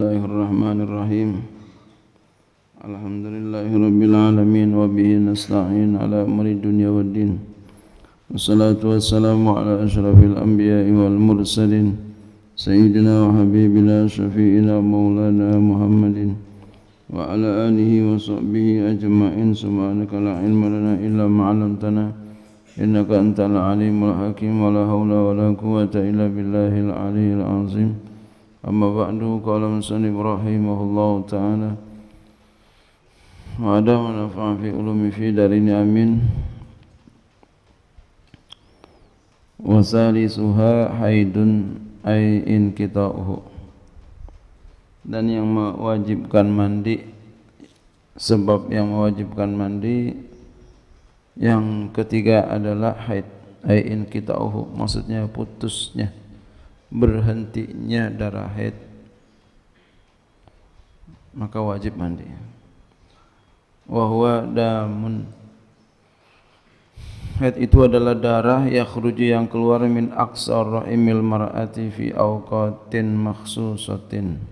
الله الرحمن الرحيم الحمد لله رب العالمين وبه نستعين على أمر الدنيا والدين والصلاة والسلام على أشرف الأنبياء والمرسلين سيدنا وحبيبنا شفيعنا مولانا محمد وعلى آله وصحبه أجمعين سبحانك لا علم لنا إلا ما علمتنا إنك أنت العليم الحكيم ولا حول ولا قوة إلا بالله العلي العظيم Amma ba'du qala Musa rahimahullahu taala wa ada manfa'a fi ulumi fi darini amin wa salisuha haidun ay in kita'uhu dan yang mewajibkan mandi sebab yang mewajibkan mandi yang ketiga adalah haid ay in kita'uhu maksudnya putusnya berhentinya darah haid maka wajib mandi wa huwa damun haid itu adalah darah yakhruju yang keluar min aqsar rahimil mar'ati fi awqatin makhsusatin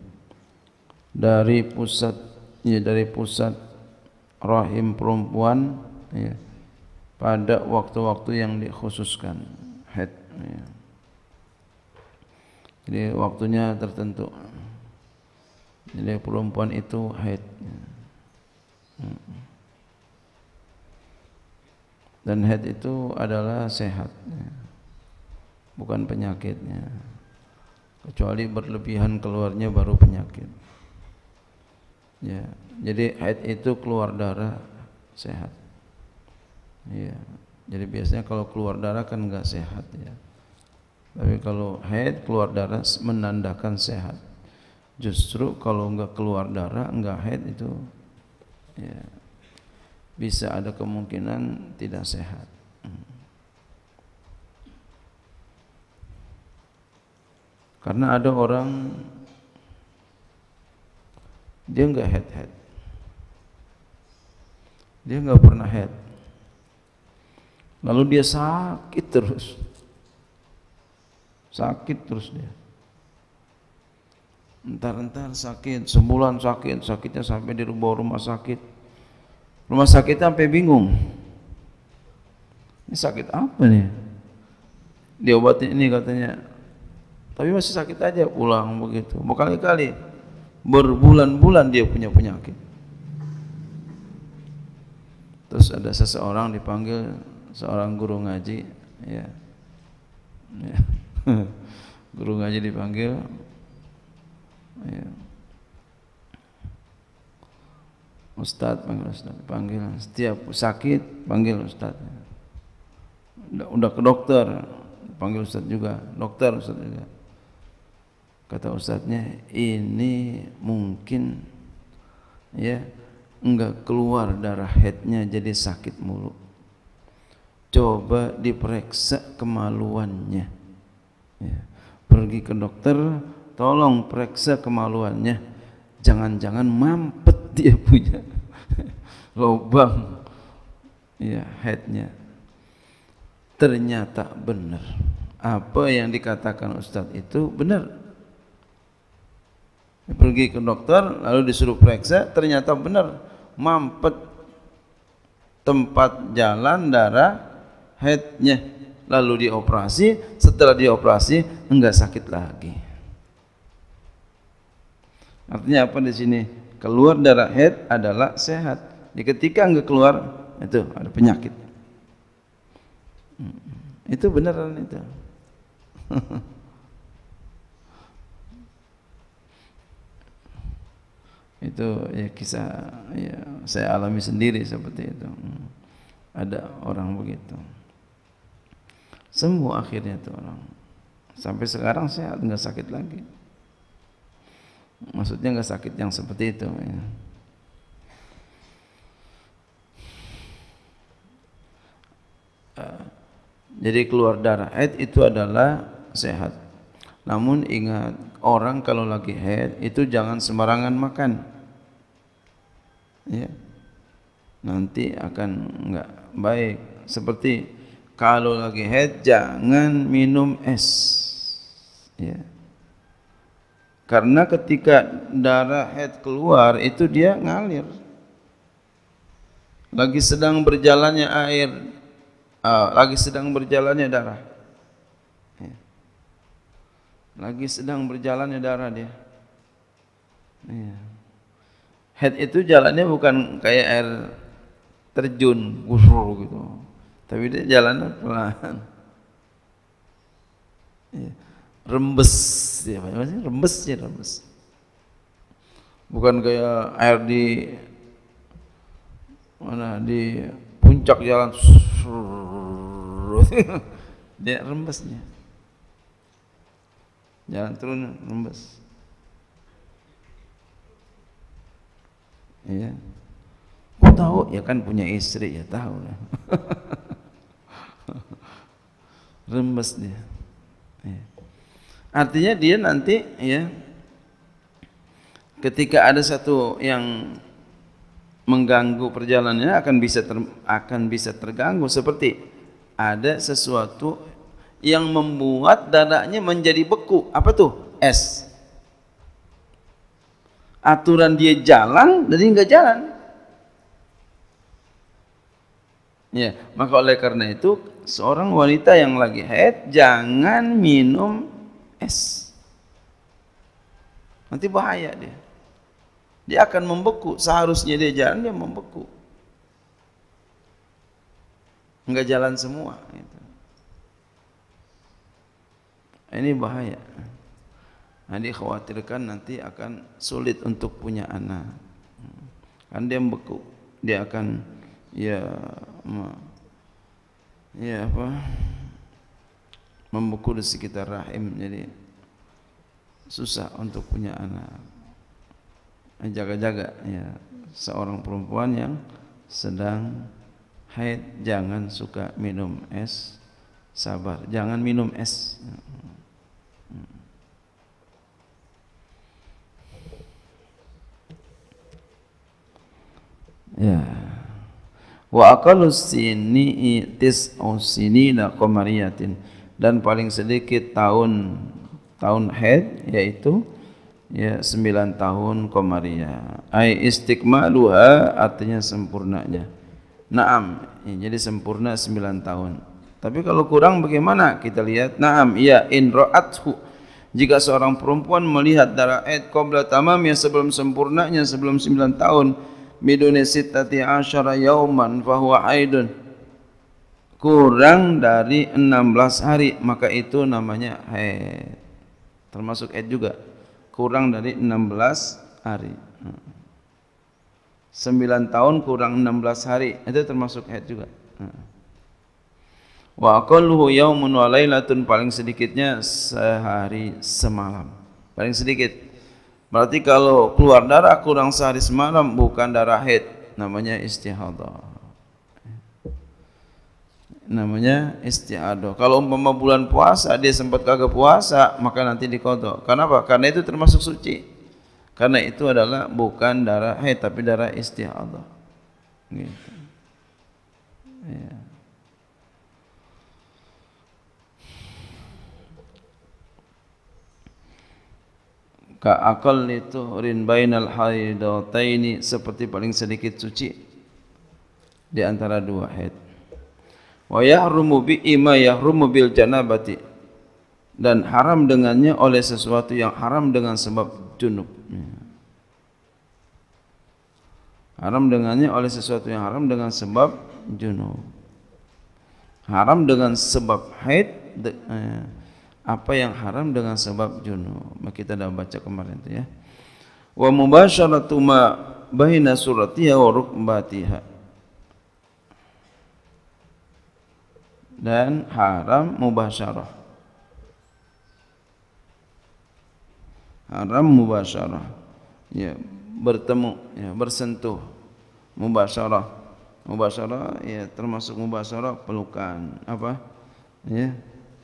dari pusat ya dari pusat rahim perempuan ya, pada waktu-waktu yang dikhususkan haid ya. jadi waktunya tertentu jadi perempuan itu haid dan haid itu adalah sehat bukan penyakitnya kecuali berlebihan keluarnya baru penyakit ya jadi haid itu keluar darah sehat ya jadi biasanya kalau keluar darah kan nggak sehat ya tapi kalau haid keluar darah menandakan sehat. Justru kalau enggak keluar darah, enggak haid itu ya, bisa ada kemungkinan tidak sehat. Karena ada orang dia enggak head head, dia enggak pernah head. Lalu dia sakit terus sakit terus dia entar-entar sakit sebulan sakit sakitnya sampai di rumah rumah sakit rumah sakit sampai bingung ini sakit apa nih diobatin ini katanya tapi masih sakit aja pulang begitu berkali-kali berbulan-bulan dia punya penyakit terus ada seseorang dipanggil seorang guru ngaji ya, ya guru ngaji dipanggil ya. Ustadz panggil Ustadz panggil setiap sakit panggil Ustadz udah, udah ke dokter panggil Ustadz juga dokter Ustadz juga kata Ustadznya ini mungkin ya enggak keluar darah headnya jadi sakit mulu coba diperiksa kemaluannya ya. pergi ke dokter tolong periksa kemaluannya jangan-jangan mampet dia punya lubang ya headnya ternyata benar apa yang dikatakan Ustadz itu benar pergi ke dokter lalu disuruh periksa ternyata benar mampet tempat jalan darah headnya lalu dioperasi, setelah dioperasi enggak sakit lagi. Artinya apa di sini? Keluar darah head adalah sehat. Di ketika enggak keluar itu ada penyakit. Hmm, itu beneran itu. itu ya kisah ya saya alami sendiri seperti itu. Hmm, ada orang begitu sembuh akhirnya tuh orang sampai sekarang sehat nggak sakit lagi maksudnya nggak sakit yang seperti itu ya. eh, jadi keluar darah haid itu adalah sehat namun ingat orang kalau lagi haid itu jangan sembarangan makan ya nanti akan enggak baik seperti kalau lagi head jangan minum es ya karena ketika darah head keluar itu dia ngalir lagi sedang berjalannya air uh, lagi sedang berjalannya darah ya. lagi sedang berjalannya darah dia ya. head itu jalannya bukan kayak air terjun gitu tapi dia jalannya pelan. Ya. Rembes, ya, rembes ya rembes. Bukan kayak air di mana di puncak jalan dia rembesnya jalan turun rembes iya tahu ya kan punya istri ya tahu remes dia ya. artinya dia nanti ya ketika ada satu yang mengganggu perjalanannya akan bisa ter, akan bisa terganggu seperti ada sesuatu yang membuat dadanya menjadi beku apa tuh es aturan dia jalan jadi nggak jalan Ya, maka oleh karena itu seorang wanita yang lagi haid jangan minum es. Nanti bahaya dia. Dia akan membeku, seharusnya dia jalan dia membeku. Enggak jalan semua gitu. Ini bahaya. Nah, khawatirkan nanti akan sulit untuk punya anak. Kan dia membeku, dia akan ya ya apa memukul sekitar rahim jadi susah untuk punya anak jaga-jaga ya seorang perempuan yang sedang haid jangan suka minum es sabar jangan minum es ya yeah. Wa aqallus sini tis'u sinina qamariyatin dan paling sedikit tahun tahun haid yaitu ya 9 tahun qamariyah. Ai istiqmaluha artinya sempurnanya. Naam, ya, jadi sempurna 9 tahun. Tapi kalau kurang bagaimana? Kita lihat. Naam, ya in ra'athu. Jika seorang perempuan melihat darah haid qabla tamamnya sebelum sempurnanya sebelum 9 tahun, biduni sitati asyara yauman fahuwa haidun kurang dari 16 hari maka itu namanya haid termasuk haid juga kurang dari 16 hari 9 tahun kurang 16 hari itu termasuk haid juga wa aqalluhu yaumun wa lailatun paling sedikitnya sehari semalam paling sedikit Berarti kalau keluar darah kurang sehari semalam bukan darah haid, namanya istihadah. Namanya istiadah. Kalau umpama bulan puasa dia sempat kagak puasa, maka nanti dikodok. Kenapa? Karena itu termasuk suci. Karena itu adalah bukan darah haid tapi darah istihadah. Gitu. Ya. ka aqal ni tu rin bainal haidataini seperti paling sedikit suci di antara dua haid wa yahrumu bi ima yahrumu bil janabati dan haram dengannya oleh sesuatu yang haram dengan sebab junub haram dengannya oleh sesuatu yang haram dengan sebab junub haram dengan sebab haid eh, apa yang haram dengan sebab junub. kita dah baca kemarin tu ya. Wa mubasharatu ma baina suratiha wa rukbatiha. Dan haram mubasharah. Haram mubasharah. Ya, bertemu, ya, bersentuh. Mubasharah. Mubasharah ya termasuk mubasharah pelukan, apa? Ya,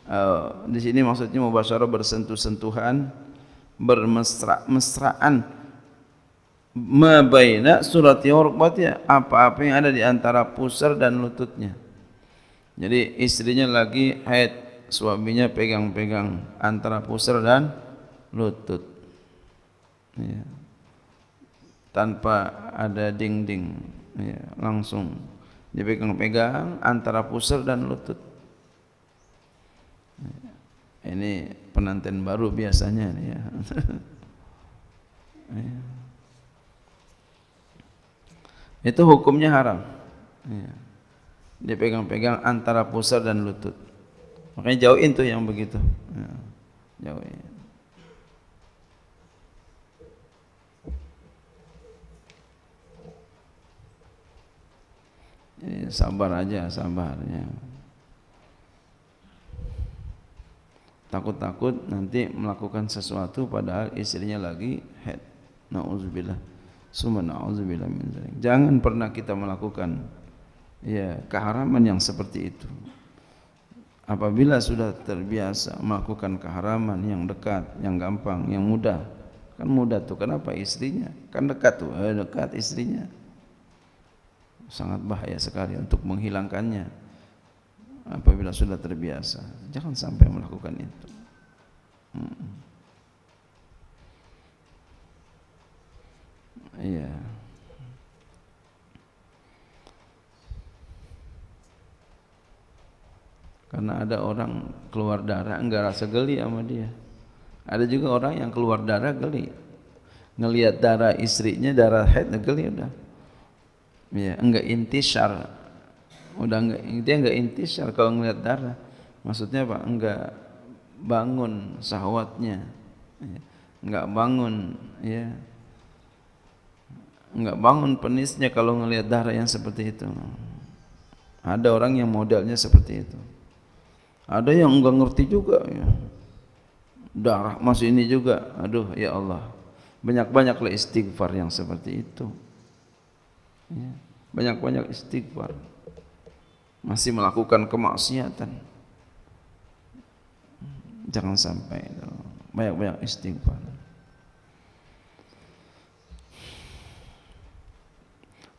Eh, di sini maksudnya mubasyarah bersentuh-sentuhan bermesra-mesraan mabaina surati ya apa-apa yang ada di antara pusar dan lututnya jadi istrinya lagi haid suaminya pegang-pegang antara pusar dan lutut ya. tanpa ada dinding ya, langsung dipegang-pegang antara pusar dan lutut ini penantian baru biasanya nih ya. Iya. Itu hukumnya haram. Iya. Dia pegang pegang antara pusar dan lutut. Makanya jauhin tuh yang begitu. Iya, jauhin. sabar aja, sabarnya. takut-takut nanti melakukan sesuatu padahal istrinya lagi head nauzubillah summa nauzubillah min zalik jangan pernah kita melakukan ya keharaman yang seperti itu apabila sudah terbiasa melakukan keharaman yang dekat yang gampang yang mudah kan mudah tuh kenapa istrinya kan dekat tuh eh, dekat istrinya sangat bahaya sekali untuk menghilangkannya apabila sudah terbiasa jangan sampai melakukan itu hmm. iya karena ada orang keluar darah enggak rasa geli sama dia ada juga orang yang keluar darah geli ngelihat darah istrinya darah haid geli udah ya enggak intisar udah enggak intinya enggak intisar ya kalau ngelihat darah maksudnya apa enggak bangun sahwatnya enggak bangun ya enggak bangun penisnya kalau ngelihat darah yang seperti itu ada orang yang modalnya seperti itu ada yang enggak ngerti juga ya darah masih ini juga aduh ya Allah banyak-banyaklah istighfar yang seperti itu ya. banyak-banyak istighfar masih melakukan kemaksiatan. Jangan sampai banyak-banyak istighfar.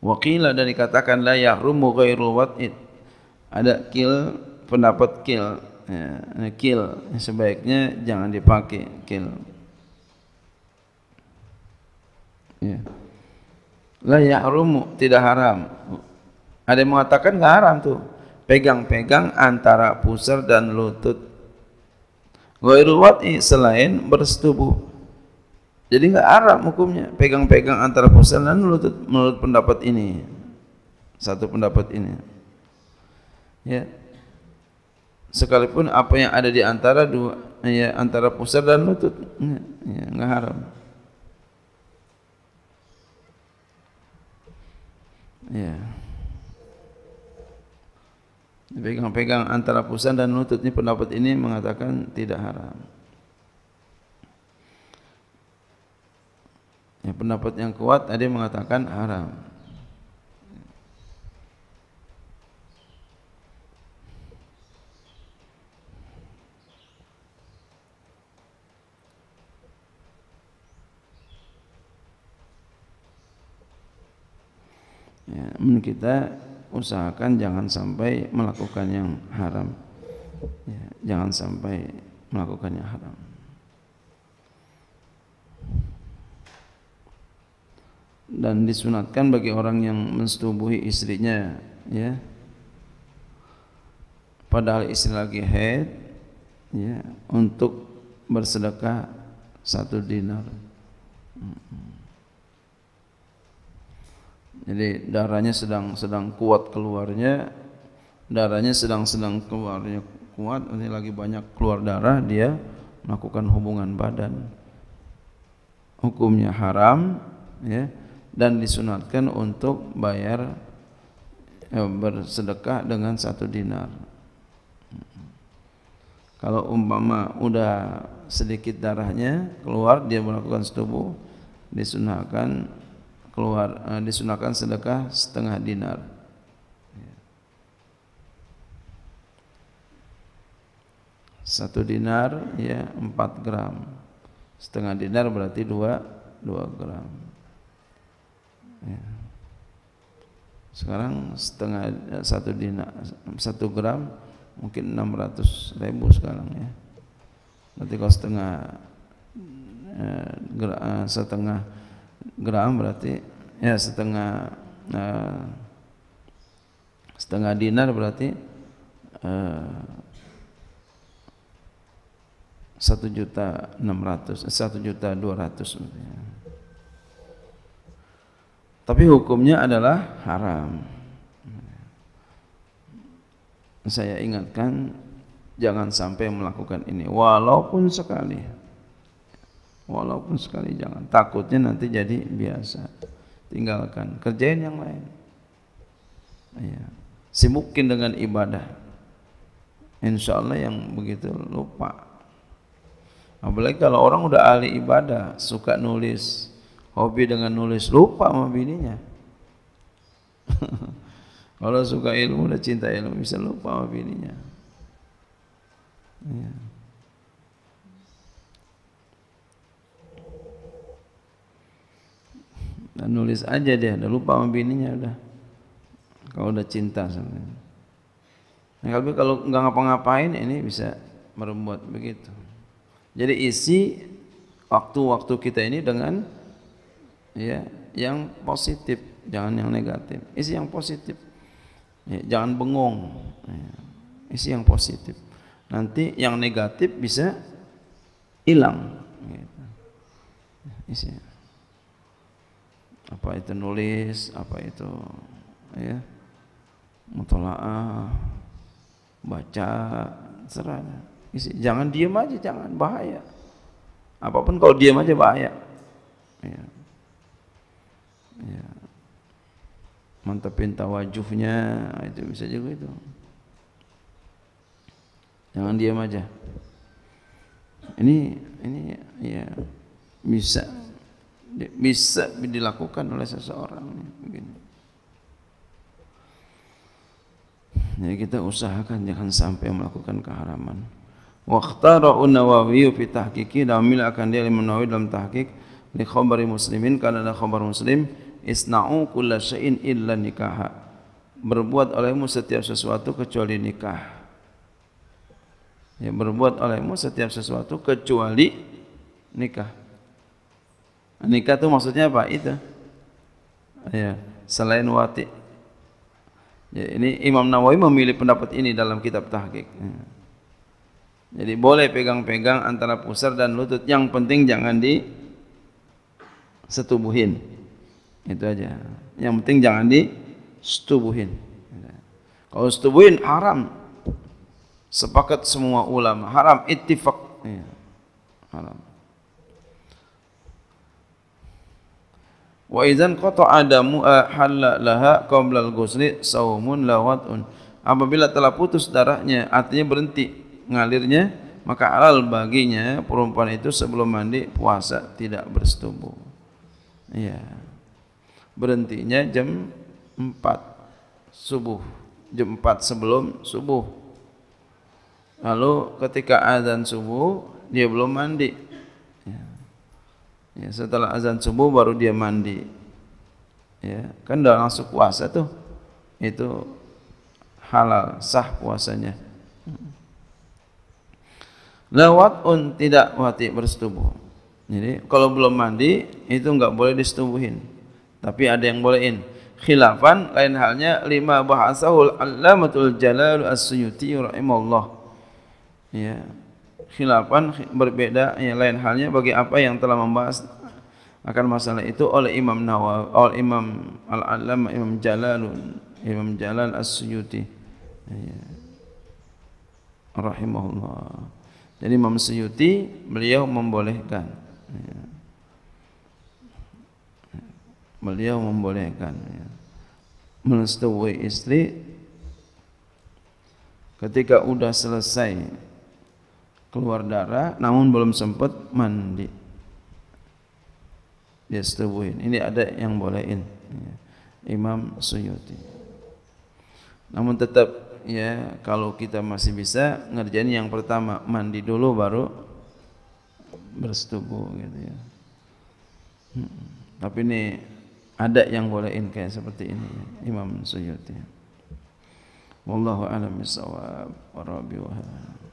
Wakilah dan dikatakan la yahrumu ghairu wat'id. Ada kil pendapat kil ya, kil ya, sebaiknya jangan dipakai kil. Ya. La yahrumu tidak haram. Ada yang mengatakan tidak haram tuh pegang-pegang antara pusar dan lutut Ghairul wat'i selain bersetubuh jadi nggak Arab hukumnya pegang-pegang antara pusar dan lutut menurut pendapat ini satu pendapat ini ya sekalipun apa yang ada di antara dua ya antara pusar dan lutut ya, ya nggak haram ya pegang pegang antara pusat dan lutut ini pendapat ini mengatakan tidak haram. Ya, pendapat yang kuat ada yang mengatakan haram. Ya, kita usahakan jangan sampai melakukan yang haram ya, jangan sampai melakukan yang haram dan disunatkan bagi orang yang menstubuhi istrinya ya padahal istri lagi haid ya untuk bersedekah satu dinar jadi darahnya sedang sedang kuat kuat keluarnya darahnya sedang-sedang keluarnya kuat ini lagi banyak keluar darah dia melakukan hubungan badan hukumnya haram ya dan disunatkan untuk bayar ya, bersedekah dengan satu dinar kalau umpama udah sedikit darahnya keluar dia melakukan setubuh disunahkan keluar eh, disunahkan sedekah setengah dinar satu dinar ya empat gram setengah dinar berarti dua dua gram ya. sekarang setengah eh, satu dinar satu gram mungkin enam ratus ribu sekarang ya Nanti kalau setengah eh, eh, setengah gram berarti ya setengah eh, setengah dinar berarti satu juta enam ratus eh, satu juta dua ratus tapi hukumnya adalah haram saya ingatkan jangan sampai melakukan ini walaupun sekali walaupun sekali jangan takutnya nanti jadi biasa tinggalkan kerjain yang lain ya. simukin dengan ibadah insya Allah yang begitu lupa Apalagi kalau orang udah ahli ibadah, suka nulis, hobi dengan nulis, lupa sama bininya. kalau suka ilmu, udah cinta ilmu, bisa lupa sama bininya. Ya. Dan nulis aja deh udah lupa sama bininya udah. Kalau udah cinta sama Nah, kalau nggak ngapa-ngapain ini bisa merembut begitu. Jadi isi waktu-waktu kita ini dengan ya yang positif, jangan yang negatif. Isi yang positif. Ya, jangan bengong. Ya, isi yang positif. Nanti yang negatif bisa hilang. Gitu. Isi. Apa itu nulis, apa itu ya mutolaah, baca, serah. Jangan diam aja, jangan bahaya. Apapun kalau diam aja bahaya. Ya. Ya. Mantapin tawajuhnya itu bisa juga itu. Jangan diam aja. Ini ini ya bisa bisa dilakukan oleh seseorang begini. Jadi kita usahakan jangan sampai melakukan keharaman. Waktara Nawawi fi tahqiqi dan akan dia lima Nawawi dalam tahqiq li khabari muslimin karena ada khabar muslim isna'u kulla syai'in illa nikaha. Berbuat olehmu setiap sesuatu kecuali nikah. Ya, berbuat olehmu setiap sesuatu kecuali nikah. Nikah itu maksudnya apa? Itu. Ya, selain wati. Ya, ini Imam Nawawi memilih pendapat ini dalam kitab tahqiq. Ya. Jadi boleh pegang-pegang antara pusar dan lutut. Yang penting jangan di setubuhin. Itu aja. Yang penting jangan di setubuhin. Kalau setubuhin haram. Sepakat semua ulama haram ittifaq. Ya. Haram. Wa idzan qata'a adamu eh, halla laha qabla al-ghusli sawmun lawatun. Apabila telah putus darahnya artinya berhenti ngalirnya maka halal baginya perempuan itu sebelum mandi puasa tidak bersetubuh ya berhentinya jam 4 subuh jam 4 sebelum subuh lalu ketika azan subuh dia belum mandi ya. ya setelah azan subuh baru dia mandi ya kan udah langsung puasa tuh itu halal sah puasanya Lewat un tidak wati bersetubuh. Jadi kalau belum mandi itu enggak boleh disetubuhin. Tapi ada yang bolehin. Khilafan lain halnya lima bahasaul alamatul jalal as-suyuti rahimahullah. Ya. Khilafan berbeda ya, lain halnya bagi apa yang telah membahas akan masalah itu oleh Imam Nawawi, oleh Imam Al-Alam, Imam Jalalun, Imam Jalal As-Suyuti. Ya. Rahimahullah. Jadi Imam Suyuti beliau membolehkan. Ya. Beliau membolehkan. Ya. Melestui istri ketika udah selesai keluar darah namun belum sempat mandi dia setubuhin ini ada yang bolehin ya. Imam Suyuti namun tetap ya kalau kita masih bisa ngerjain yang pertama mandi dulu baru bersetubuh gitu ya. Hmm. Tapi ini ada yang bolehin kayak seperti ini ya. Imam Suyuti. Wallahu a'lam bissawab wa rabbi wa